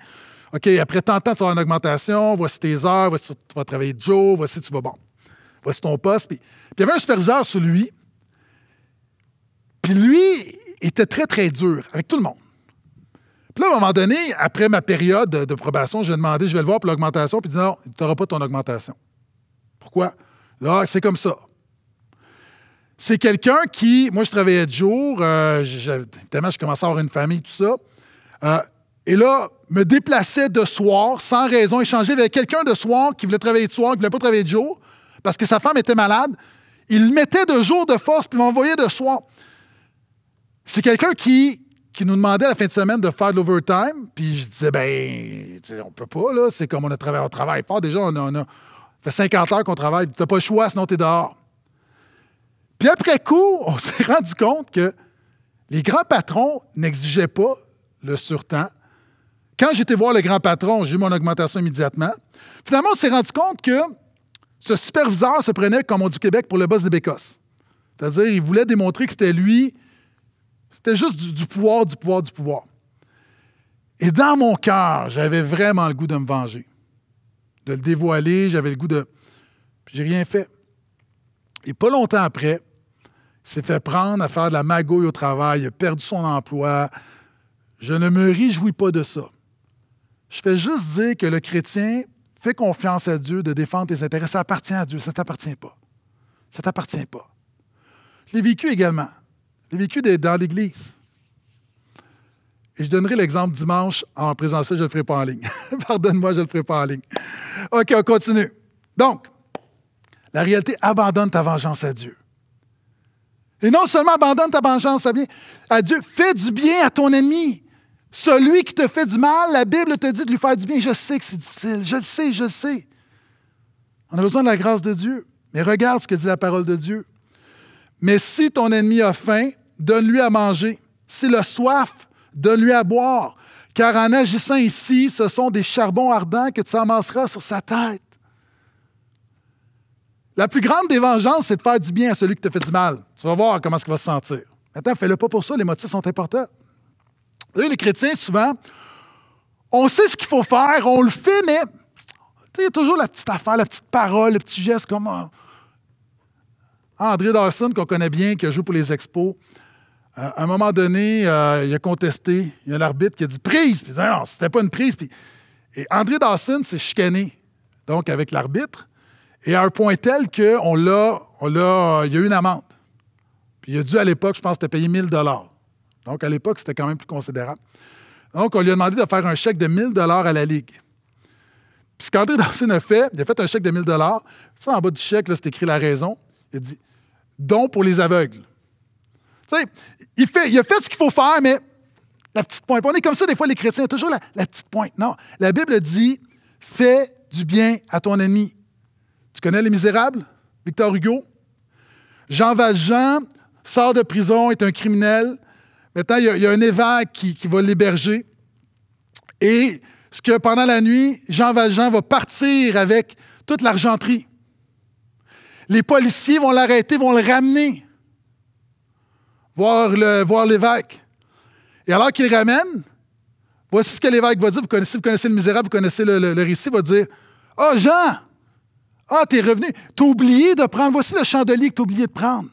OK, après tant de temps, tu vas une augmentation, voici tes heures, voici tu vas travailler de jour, voici tu vas bon. Voici ton poste. Puis, il y avait un superviseur sur lui. Puis lui était très, très dur avec tout le monde. Puis là, à un moment donné, après ma période de, probation, je lui ai demandé, je vais le voir pour l'augmentation. Puis il dit non, tu n'auras pas ton augmentation. Pourquoi? Là, ah, c'est comme ça. C'est quelqu'un qui, moi, je travaillais de jour, évidemment, euh, je commençais à avoir une famille, tout ça. Euh, et là, me déplaçais de soir sans raison, échanger avec quelqu'un de soir qui voulait travailler de soir, qui voulait pas travailler de jour, parce que sa femme était malade. Il mettait de jour de force puis m'envoyait de soir. C'est quelqu'un qui, qui nous demandait à la fin de semaine de faire de l'overtime, puis je disais, ben, on peut pas, là, c'est comme on a travaillé, on travaille fort, déjà, on a, fait 50 heures qu'on travaille, Tu n'as pas le choix, sinon es dehors. Puis après coup, [laughs] on s'est rendu compte que les grands patrons n'exigeaient pas le surtemps. Quand j'étais voir le grand patron, j'ai eu mon augmentation immédiatement. Finalement, on s'est rendu compte que ce superviseur se prenait, comme on dit au Québec, pour le boss des Bécosses. C'est-à-dire, il voulait démontrer que c'était lui. C'était juste du, pouvoir, du pouvoir, du pouvoir. Et dans mon cœur, j'avais vraiment le goût de me venger, de le dévoiler. J'avais le goût de. J'ai rien fait. Et pas longtemps après, s'est fait prendre à faire de la magouille au travail, il a perdu son emploi, je ne me réjouis pas de ça. Je fais juste dire que le chrétien fait confiance à Dieu de défendre tes intérêts. Ça appartient à Dieu, ça ne t'appartient pas. Ça ne t'appartient pas. Je l'ai vécu également. Je l'ai vécu dans l'Église. Et je donnerai l'exemple dimanche en présentiel, je ne le ferai pas en ligne. [laughs] Pardonne-moi, je ne le ferai pas en ligne. OK, on continue. Donc, la réalité, abandonne ta vengeance à Dieu. Et non seulement abandonne ta vengeance à, à Dieu, fais du bien à ton ennemi. Celui qui te fait du mal, la Bible te dit de lui faire du bien. Je sais que c'est difficile. Je le sais, je le sais. On a besoin de la grâce de Dieu. Mais regarde ce que dit la parole de Dieu. Mais si ton ennemi a faim, donne-lui à manger. S'il a soif, donne-lui à boire. Car en agissant ici, ce sont des charbons ardents que tu amasseras sur sa tête. La plus grande des vengeances, c'est de faire du bien à celui qui te fait du mal. Tu vas voir comment -ce qu'il va se sentir. Attends, fais-le pas pour ça, les motifs sont importants les chrétiens, souvent, on sait ce qu'il faut faire, on le fait, mais il y a toujours la petite affaire, la petite parole, le petit geste comme. Ah, André Dawson, qu'on connaît bien, qui a joué pour les expos, euh, à un moment donné, euh, il a contesté. Il y a l'arbitre qui a dit prise. Puis non, c'était pas une prise. Et André Dawson s'est chicané donc avec l'arbitre. Et à un point tel qu'on l'a, on l'a, euh, il y a eu une amende. Puis il a dû à l'époque, je pense, te payer 1000 dollars. Donc, à l'époque, c'était quand même plus considérable. Donc, on lui a demandé de faire un chèque de 1000 à la Ligue. Puis, quand Dawson a fait, il a fait un chèque de 1000 Tu en bas du chèque, c'est écrit la raison. Il a dit Don pour les aveugles. Tu sais, il, a fait ce qu'il faut faire, mais la petite pointe. On est comme ça, des fois, les chrétiens, toujours la, la petite pointe. Non. La Bible dit Fais du bien à ton ennemi. Tu connais Les Misérables Victor Hugo Jean Valjean sort de prison, est un criminel, Maintenant, il y, a, un évêque qui, va l'héberger. Et ce que pendant la nuit, Jean Valjean va partir avec toute l'argenterie. Les policiers vont l'arrêter, vont le ramener, voir, l'évêque. Et alors qu'il ramène, voici ce que l'évêque va dire. Vous connaissez, vous connaissez le misérable, vous connaissez le, récit, il va dire Ah, oh Jean, ah, t'es revenu, t'as oublié de prendre, voici le chandelier que t'as oublié de prendre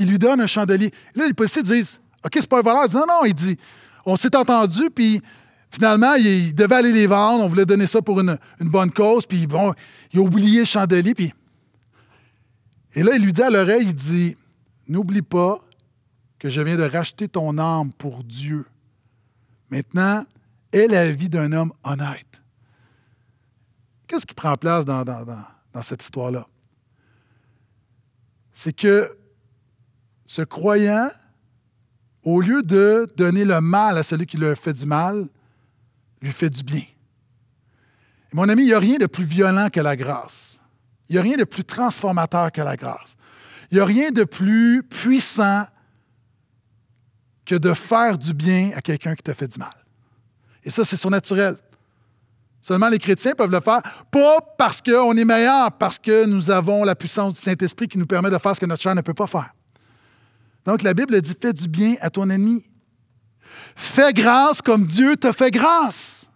il lui donne un chandelier. là, les policiers disent OK, c'est pas un voleur. Il dit Non, non, il dit On s'est entendu, puis finalement, il, devait aller les vendre. On voulait donner ça pour une, bonne cause, puis bon, il a oublié le chandelier, puis. Et là, il lui dit à l'oreille Il dit N'oublie pas que je viens de racheter ton âme pour Dieu. Maintenant, est la vie d'un homme honnête. Qu'est-ce qui prend place dans cette histoire-là? C'est que ce croyant, au lieu de donner le mal à celui qui lui a fait du mal, lui fait du bien. mon ami, il n'y a rien de plus violent que la grâce. Il n'y a rien de plus transformateur que la grâce. Il n'y a rien de plus puissant que de faire du bien à quelqu'un qui te fait du mal. Et ça, c'est surnaturel. Seulement les chrétiens peuvent le faire, pas parce qu'on est meilleur, parce que nous avons la puissance du Saint-Esprit qui nous permet de faire ce que notre chair ne peut pas faire. Donc la Bible dit fais du bien à ton ennemi. Fais grâce comme Dieu te fait grâce.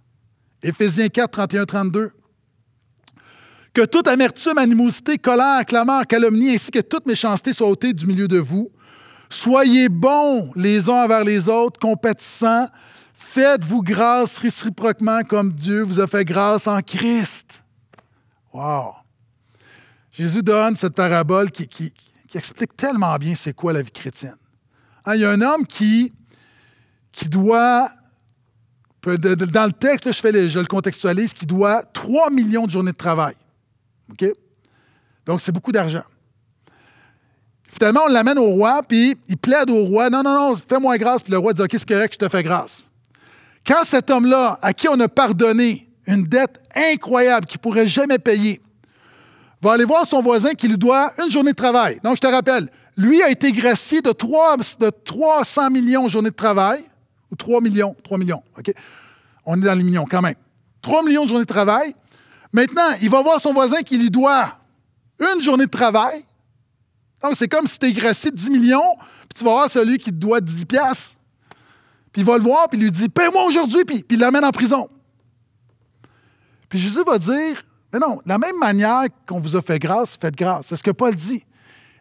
Éphésiens 4, 31, 32. Que toute amertume, animosité, colère, clameur, calomnie, ainsi que toute méchanceté soit ôtée du milieu de vous. Soyez bons les uns envers les autres, compatissants. Faites-vous grâce réciproquement comme Dieu vous a fait grâce en Christ. Wow! Jésus donne cette parabole qui, qui explique tellement bien c'est quoi la vie chrétienne. Hein, il y a un homme qui, qui doit, dans le texte, je, fais je le contextualise, qui doit 3 millions de journées de travail. OK? Donc, c'est beaucoup d'argent. Finalement, on l'amène au roi, puis il plaide au roi Non, non, non, fais-moi grâce. Puis le roi dit OK, c'est correct, je te fais grâce. Quand cet homme-là, à qui on a pardonné une dette incroyable qu'il ne pourrait jamais payer, va aller voir son voisin qui lui doit une journée de travail. Donc, je te rappelle, lui a été gracié de, 3, de 300 millions de journées de travail, ou 3 millions, 3 millions, OK? On est dans les millions quand même. 3 millions de journées de travail. Maintenant, il va voir son voisin qui lui doit une journée de travail. Donc, c'est comme si tu es gracié de 10 millions, puis tu vas voir celui qui te doit 10 piastres. Puis il va le voir, puis il lui dit Paie-moi aujourd'hui, puis, puis il l'amène en prison. Puis Jésus va dire non, de la même manière qu'on vous a fait grâce, faites grâce. C'est ce que Paul dit.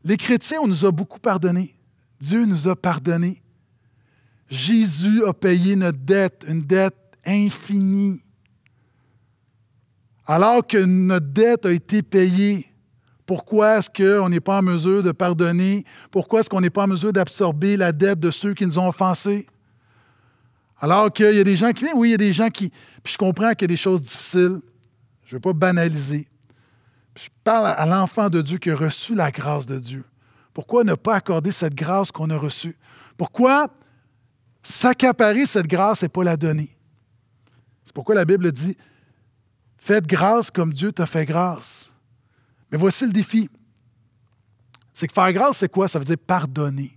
Les chrétiens, on nous a beaucoup pardonné. Dieu nous a pardonné. Jésus a payé notre dette, une dette infinie. Alors que notre dette a été payée, pourquoi est-ce qu'on n'est pas en mesure de pardonner? Pourquoi est-ce qu'on n'est pas en mesure d'absorber la dette de ceux qui nous ont offensés? Alors qu'il y a des gens qui... Oui, il y a des gens qui... Puis je comprends qu'il y a des choses difficiles. Je ne veux pas banaliser. Je parle à l'enfant de Dieu qui a reçu la grâce de Dieu. Pourquoi ne pas accorder cette grâce qu'on a reçue? Pourquoi s'accaparer cette grâce et pas la donner? C'est pourquoi la Bible dit Faites grâce comme Dieu t'a fait grâce. Mais voici le défi. C'est que faire grâce, c'est quoi? Ça veut dire pardonner.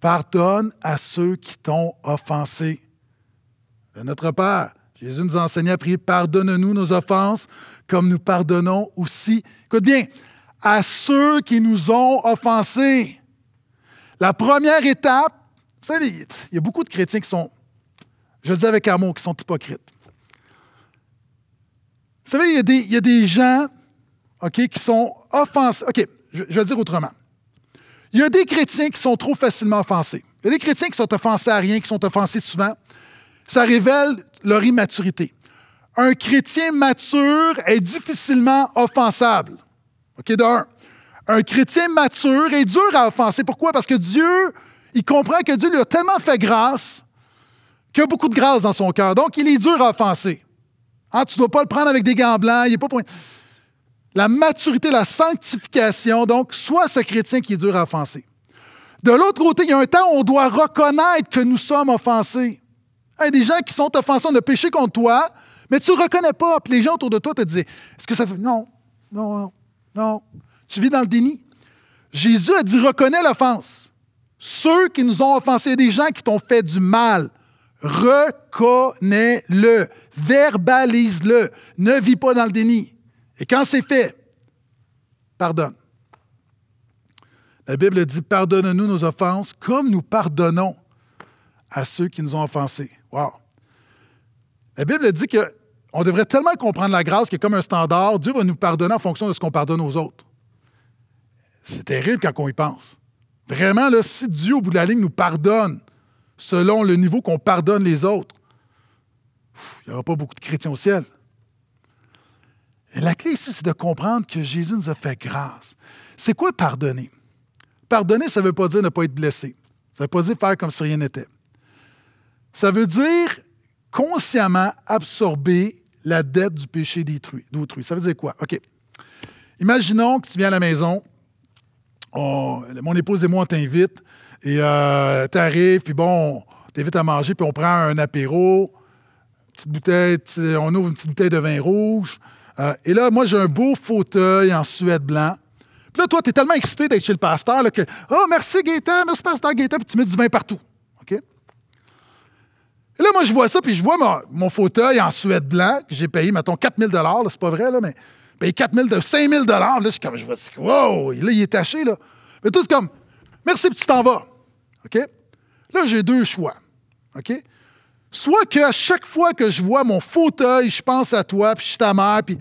Pardonne à ceux qui t'ont offensé. De notre Père, Jésus nous enseignait à prier Pardonne-nous nos offenses, comme nous pardonnons aussi. Écoute bien, à ceux qui nous ont offensés. La première étape, vous savez, il y a beaucoup de chrétiens qui sont, je le dis avec amour, qui sont hypocrites. Vous savez, il y a des, gens qui sont offensés. OK, je, vais dire autrement. Il y a des chrétiens qui sont trop facilement offensés. Il y a des chrétiens qui sont offensés à rien, qui sont offensés souvent ça révèle leur immaturité. Un chrétien mature est difficilement offensable. OK, un. chrétien mature est dur à offenser. Pourquoi? Parce que Dieu, il comprend que Dieu lui a tellement fait grâce qu'il a beaucoup de grâce dans son cœur. Donc, il est dur à offenser. Hein, tu ne dois pas le prendre avec des gants blancs. Il pas La maturité, la sanctification, donc, soit ce chrétien qui est dur à offenser. De l'autre côté, il y a un temps où on doit reconnaître que nous sommes offensés. Il a des gens qui sont offensants, de péché contre toi, mais tu ne reconnais pas. Puis les gens autour de toi te disent Est-ce que ça fait. Non, non, non, non. Tu vis dans le déni. Jésus a dit Reconnais l'offense. Ceux qui nous ont offensés, des gens qui t'ont fait du mal, reconnais-le, verbalise-le, ne vis pas dans le déni. Et quand c'est fait, pardonne. La Bible dit Pardonne-nous nos offenses comme nous pardonnons à ceux qui nous ont offensés. La Bible dit qu'on on devrait tellement comprendre la grâce que comme un standard. Dieu va nous pardonner en fonction de ce qu'on pardonne aux autres. C'est terrible quand on y pense. Vraiment, si Dieu, au bout de la ligne, nous pardonne selon le niveau qu'on pardonne les autres, il n'y aura pas beaucoup de chrétiens au ciel. Et la clé ici, c'est de comprendre que Jésus nous a fait grâce. C'est quoi pardonner? Pardonner, ça ne veut pas dire ne pas être blessé. Ça ne veut pas dire faire comme si rien n'était. Ça veut dire consciemment absorber la dette du péché d'autrui. Ça veut dire quoi? OK. Imaginons que tu viens à la maison, oh, mon épouse et moi, on t'invite, et euh, arrives, puis bon, t'invite à manger, puis on prend un apéro, petite bouteille, on ouvre une petite bouteille de vin rouge, euh, et là, moi, j'ai un beau fauteuil en suède blanc, puis là, toi, es tellement excité d'être chez le pasteur que « Oh, merci Gaétan, merci pasteur Gaëtan, puis tu mets du vin partout. Et là, moi, je vois ça, puis je vois mon, fauteuil en suède blanc, que j'ai payé, mettons, 4000 c'est pas vrai, là, mais payé 5 000 là, je suis comme, je vois, wow, oh, là, il est taché, là. Mais tout, c'est comme, merci, puis tu t'en vas. OK? Là, j'ai deux choix. OK? Soit qu'à chaque fois que je vois mon fauteuil, je pense à toi, puis je suis ta mère, puis,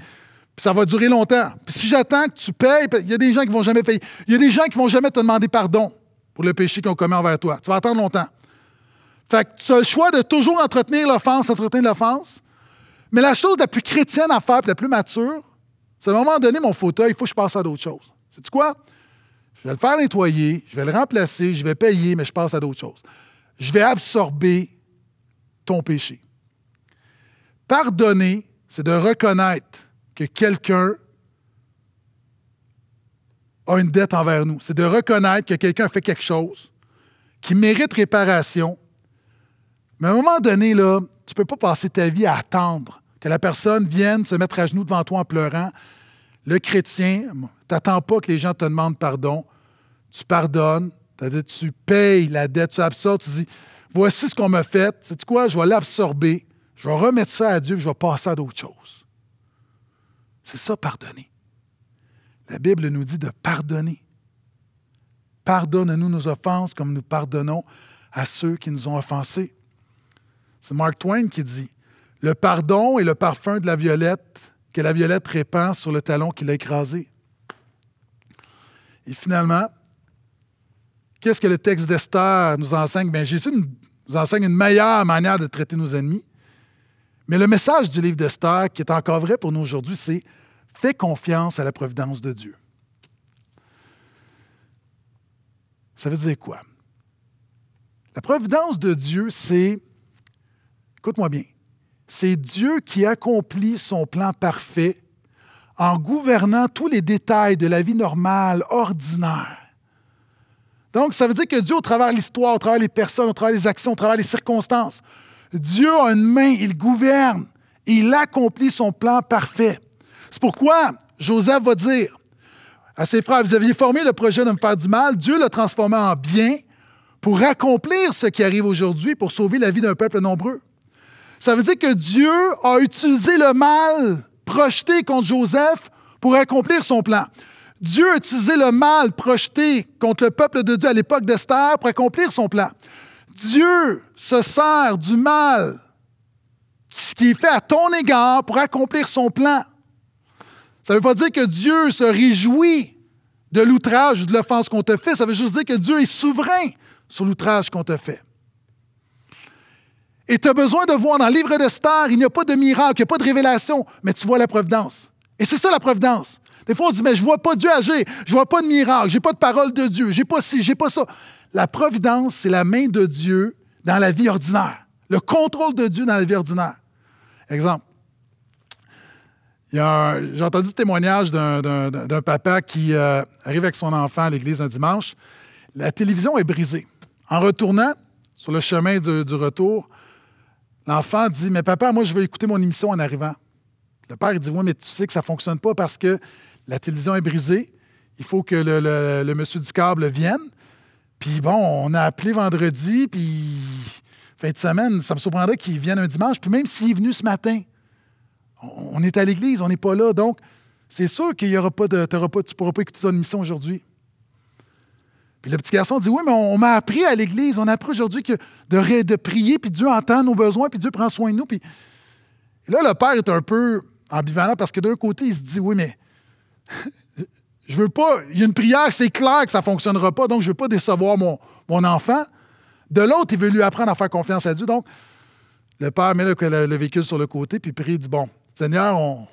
ça va durer longtemps. Puis si j'attends que tu payes, il y a des gens qui vont jamais payer. Il y a des gens qui vont jamais te demander pardon pour le péché qu'on ont envers toi. Tu vas attendre longtemps. Fait que tu as le choix de toujours entretenir l'offense, entretenir l'offense. Mais la chose la plus chrétienne à faire, la plus mature, c'est à un moment donné, mon fauteuil, il faut que je passe à d'autres choses. C'est quoi? Je vais le faire nettoyer, je vais le remplacer, je vais payer, mais je passe à d'autres choses. Je vais absorber ton péché. Pardonner, c'est de reconnaître que quelqu'un a une dette envers nous. C'est de reconnaître que quelqu'un fait quelque chose qui mérite réparation, mais à un moment donné, là, tu ne peux pas passer ta vie à attendre que la personne vienne se mettre à genoux devant toi en pleurant. Le chrétien, tu n'attends pas que les gens te demandent pardon. Tu pardonnes, tu payes la dette, tu absorbes, tu dis voici ce qu'on m'a fait, c'est sais quoi, je vais l'absorber, je vais remettre ça à Dieu, je vais passer à d'autres choses. C'est ça, pardonner. La Bible nous dit de pardonner. Pardonne-nous nos offenses comme nous pardonnons à ceux qui nous ont offensés. C'est Mark Twain qui dit Le pardon est le parfum de la violette que la violette répand sur le talon qui l'a écrasé. Et finalement, qu'est-ce que le texte d'Esther nous enseigne? Bien, Jésus nous enseigne une meilleure manière de traiter nos ennemis. Mais le message du livre d'Esther, qui est encore vrai pour nous aujourd'hui, c'est Fais confiance à la providence de Dieu. Ça veut dire quoi? La providence de Dieu, c'est Écoute-moi bien. C'est Dieu qui accomplit son plan parfait en gouvernant tous les détails de la vie normale, ordinaire. Donc, ça veut dire que Dieu, au travers l'histoire, au travers les personnes, au travers les actions, au travers les circonstances, Dieu a une main, il gouverne, il accomplit son plan parfait. C'est pourquoi Joseph va dire à ses frères, vous aviez formé le projet de me faire du mal, Dieu l'a transformé en bien pour accomplir ce qui arrive aujourd'hui, pour sauver la vie d'un peuple nombreux. Ça veut dire que Dieu a utilisé le mal projeté contre Joseph pour accomplir son plan. Dieu a utilisé le mal projeté contre le peuple de Dieu à l'époque d'Esther pour accomplir son plan. Dieu se sert du mal ce qui est fait à ton égard pour accomplir son plan. Ça ne veut pas dire que Dieu se réjouit de l'outrage ou de l'offense qu'on te fait. Ça veut juste dire que Dieu est souverain sur l'outrage qu'on te fait. Et tu as besoin de voir dans le livre d'Esther, il n'y a pas de miracle, il n'y a pas de révélation, mais tu vois la providence. Et c'est ça la providence. Des fois, on dit, mais je ne vois pas Dieu agir, je ne vois pas de miracle, je n'ai pas de parole de Dieu, je n'ai pas ci, je n'ai pas ça. La providence, c'est la main de Dieu dans la vie ordinaire, le contrôle de Dieu dans la vie ordinaire. Exemple, j'ai entendu le témoignage d'un papa qui euh, arrive avec son enfant à l'église un dimanche. La télévision est brisée. En retournant, sur le chemin du retour, L'enfant dit Mais papa, moi, je veux écouter mon émission en arrivant. Le père dit Oui, mais tu sais que ça ne fonctionne pas parce que la télévision est brisée. Il faut que le, monsieur du câble vienne. Puis bon, on a appelé vendredi, puis fin de semaine, ça me surprendrait qu'il vienne un dimanche. Puis même s'il est venu ce matin, on, est à l'église, on n'est pas là. Donc, c'est sûr qu'il y aura pas de, tu ne pourras pas écouter ton émission aujourd'hui. Puis le petit garçon dit, oui, mais on, m'a appris à l'Église, on a appris aujourd'hui que de, prier, puis Dieu entend nos besoins, puis Dieu prend soin de nous. Puis... là, le père est un peu ambivalent parce que d'un côté, il se dit, oui, mais [laughs] je veux pas, il y a une prière, c'est clair que ça ne fonctionnera pas, donc je ne veux pas décevoir mon, enfant. De l'autre, il veut lui apprendre à faire confiance à Dieu. Donc, le père met le, véhicule sur le côté, puis prie, il dit, bon, Seigneur, on,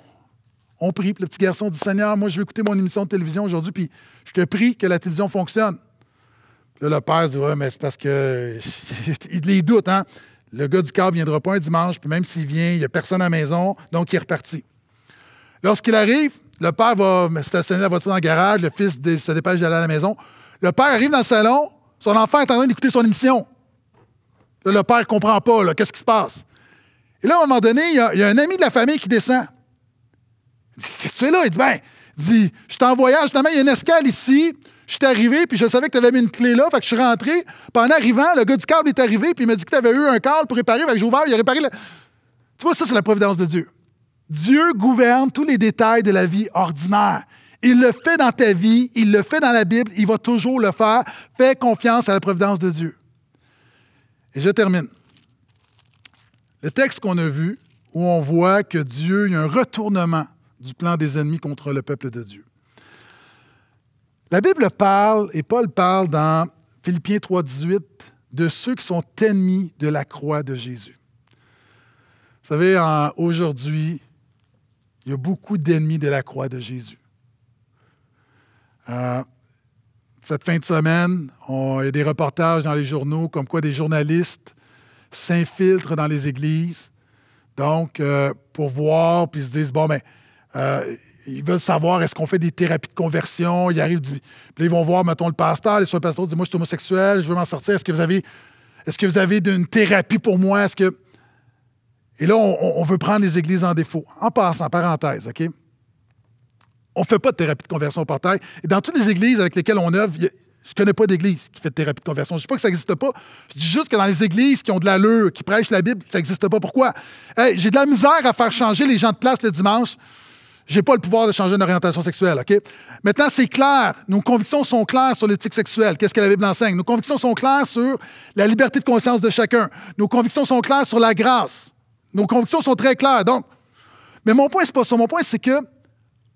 on prie. Puis le petit garçon dit, Seigneur, moi, je veux écouter mon émission de télévision aujourd'hui, puis je te prie que la télévision fonctionne. Là, le père dit mais c'est parce que. [laughs] il les doute, hein. Le gars du car ne viendra pas un dimanche, puis même s'il vient, il n'y a personne à la maison, donc il est reparti. Lorsqu'il arrive, le père va stationner la voiture dans le garage, le fils se dépêche d'aller à la maison. Le père arrive dans le salon, son enfant est en train d'écouter son émission. le père ne comprend pas, qu'est-ce qui se passe? Et là, à un moment donné, il y, a un ami de la famille qui descend. Il dit Qu'est-ce que tu fais là? Il dit Ben, dit, je t'envoie, justement, il y a une escale ici. Je suis arrivé, puis je savais que tu avais mis une clé là. Fait que je suis rentré. Puis en arrivant, le gars du câble est arrivé, puis il m'a dit que tu avais eu un câble pour réparer. Fait que j'ai ouvert, il a réparé. Tu vois, ça, c'est la providence de Dieu. Dieu gouverne tous les détails de la vie ordinaire. Il le fait dans ta vie, il le fait dans la Bible, il va toujours le faire. Fais confiance à la providence de Dieu. Et je termine. Le texte qu'on a vu, où on voit que Dieu, il y a un retournement du plan des ennemis contre le peuple de Dieu. La Bible parle, et Paul parle dans Philippiens 3.18, de ceux qui sont ennemis de la croix de Jésus. Vous savez, aujourd'hui, il y a beaucoup d'ennemis de la croix de Jésus. Euh, cette fin de semaine, il y a des reportages dans les journaux comme quoi des journalistes s'infiltrent dans les églises, donc euh, pour voir, puis se disent, bon, mais ben, euh, ils veulent savoir est-ce qu'on fait des thérapies de conversion. Ils arrivent, puis ils vont voir, mettons, le pasteur. Les le pasteur dit Moi, je suis homosexuel, je veux m'en sortir. Est-ce que vous avez, est-ce que vous avez une thérapie pour moi est que. Et là, on, veut prendre les églises en défaut. En passant, parenthèse, OK On ne fait pas de thérapie de conversion au portail. Et dans toutes les églises avec lesquelles on œuvre, je ne connais pas d'église qui fait de thérapie de conversion. Je ne dis pas que ça n'existe pas. Je dis juste que dans les églises qui ont de l'allure, qui prêchent la Bible, ça n'existe pas. Pourquoi? j'ai de la misère à faire changer les gens de place le dimanche. J'ai pas le pouvoir de changer une orientation sexuelle, OK? Maintenant, c'est clair. Nos convictions sont claires sur l'éthique sexuelle. Qu'est-ce que la Bible enseigne? Nos convictions sont claires sur la liberté de conscience de chacun. Nos convictions sont claires sur la grâce. Nos convictions sont très claires. Donc, mais mon point, c'est pas ça. Mon point, c'est que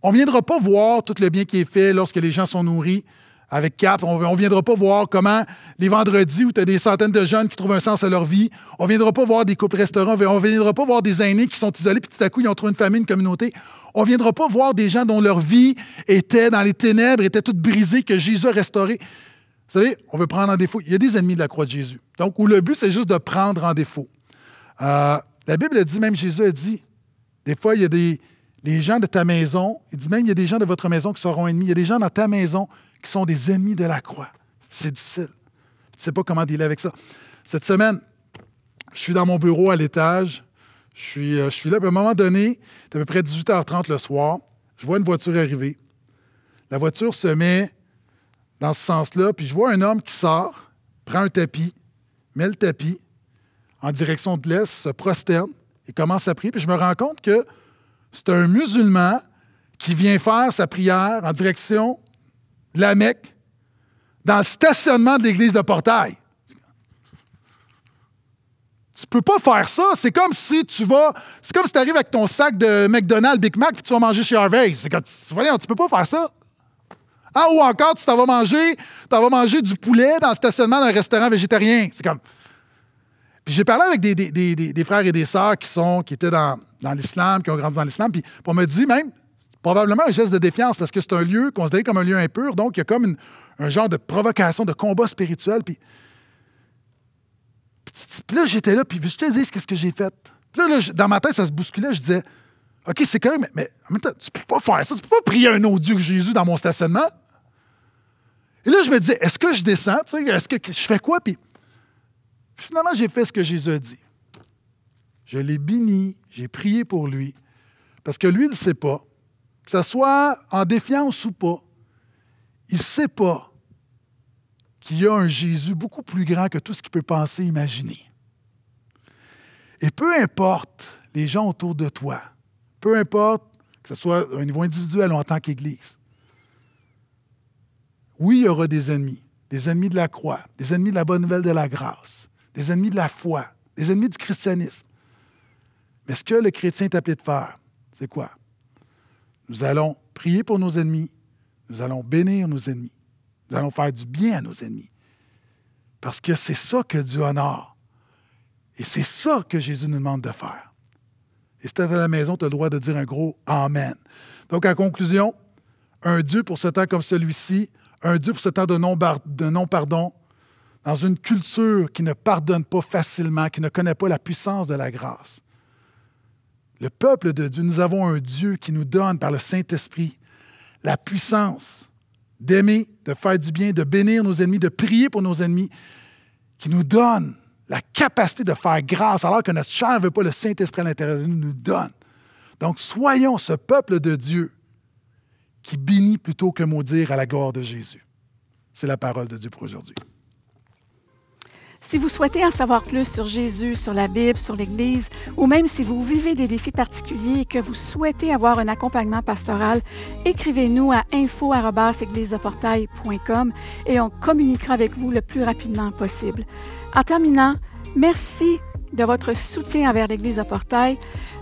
on ne viendra pas voir tout le bien qui est fait lorsque les gens sont nourris, avec Cap. On ne viendra pas voir comment les vendredis où tu as des centaines de jeunes qui trouvent un sens à leur vie. On ne viendra pas voir des couples restaurants. On ne viendra pas voir des aînés qui sont isolés, puis tout à coup, ils ont trouvé une famille, une communauté. On ne viendra pas voir des gens dont leur vie était dans les ténèbres, était toute brisée, que Jésus a restaurée. Vous savez, on veut prendre en défaut. Il y a des ennemis de la croix de Jésus. Donc, où le but, c'est juste de prendre en défaut. Euh, la Bible dit, même Jésus a dit, des fois, il y a des gens de ta maison, il dit même, il y a des gens de votre maison qui seront ennemis. Il y a des gens dans ta maison qui sont des ennemis de la croix. C'est difficile. Tu ne sais pas comment dealer avec ça. Cette semaine, je suis dans mon bureau à l'étage. Je suis, euh, je suis là. Puis à un moment donné, c'est à peu près 18h30 le soir. Je vois une voiture arriver. La voiture se met dans ce sens-là. Puis je vois un homme qui sort, prend un tapis, met le tapis en direction de l'Est, se prosterne et commence à prier. Puis je me rends compte que c'est un musulman qui vient faire sa prière en direction de la Mecque dans le stationnement de l'église de Portail. Tu peux pas faire ça. C'est comme si tu vas. C'est comme si tu arrives avec ton sac de McDonald's, Big Mac, puis tu vas manger chez Harvey. C'est comme. tu peux pas faire ça. Ah, ou encore, tu t'en vas manger, t'en vas manger du poulet dans le stationnement d'un restaurant végétarien. C'est comme. Puis j'ai parlé avec des, frères et des sœurs qui sont, qui étaient dans, dans l'islam, qui ont grandi dans l'islam, puis on me dit même, probablement un geste de défiance parce que c'est un lieu considéré comme un lieu impur. Donc, il y a comme un genre de provocation, de combat spirituel. Puis, là, j'étais là, puis je te dis qu'est-ce que j'ai fait. Puis là, dans ma tête, ça se bousculait. Je disais, OK, c'est quand même. Mais en même temps, tu peux pas faire ça. Tu peux pas prier un que Jésus dans mon stationnement. Et là, je me dis est-ce que je descends? Est-ce que je fais quoi? Puis finalement, j'ai fait ce que Jésus a dit. Je l'ai béni, j'ai prié pour lui. Parce que lui, il ne sait pas que ce soit en défiance ou pas, il ne sait pas qu'il y a un Jésus beaucoup plus grand que tout ce qu'il peut penser, imaginer. Et peu importe les gens autour de toi, peu importe que ce soit un niveau individuel ou en tant qu'Église, oui, il y aura des ennemis, des ennemis de la croix, des ennemis de la bonne nouvelle de la grâce, des ennemis de la foi, des ennemis du christianisme. Mais ce que le chrétien est appelé de faire, c'est quoi? Nous allons prier pour nos ennemis. Nous allons bénir nos ennemis. Nous allons faire du bien à nos ennemis. Parce que c'est ça que Dieu honore. Et c'est ça que Jésus nous demande de faire. Et si tu es à la maison, tu as le droit de dire un gros Amen. Donc, en conclusion, un Dieu pour ce temps comme celui-ci, un Dieu pour ce temps de non-pardon, dans une culture qui ne pardonne pas facilement, qui ne connaît pas la puissance de la grâce. Le peuple de Dieu, nous avons un Dieu qui nous donne par le Saint-Esprit la puissance d'aimer, de faire du bien, de bénir nos ennemis, de prier pour nos ennemis, qui nous donne la capacité de faire grâce alors que notre chair ne veut pas le Saint-Esprit à l'intérieur de nous nous donne. Donc soyons ce peuple de Dieu qui bénit plutôt que maudire à la gloire de Jésus. C'est la parole de Dieu pour aujourd'hui. Si vous souhaitez en savoir plus sur Jésus, sur la Bible, sur l'Église, ou même si vous vivez des défis particuliers et que vous souhaitez avoir un accompagnement pastoral, écrivez-nous à portail.com et on communiquera avec vous le plus rapidement possible. En terminant, merci de votre soutien envers l'Église au Portail.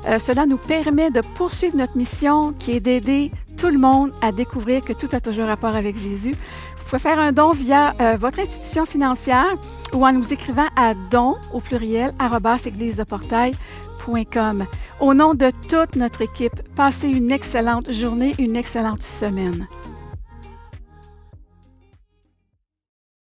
Euh, cela nous permet de poursuivre notre mission qui est d'aider tout le monde à découvrir que tout a toujours rapport avec Jésus. Vous pouvez faire un don via euh, votre institution financière ou en nous écrivant à don au pluriel portail.com Au nom de toute notre équipe, passez une excellente journée, une excellente semaine.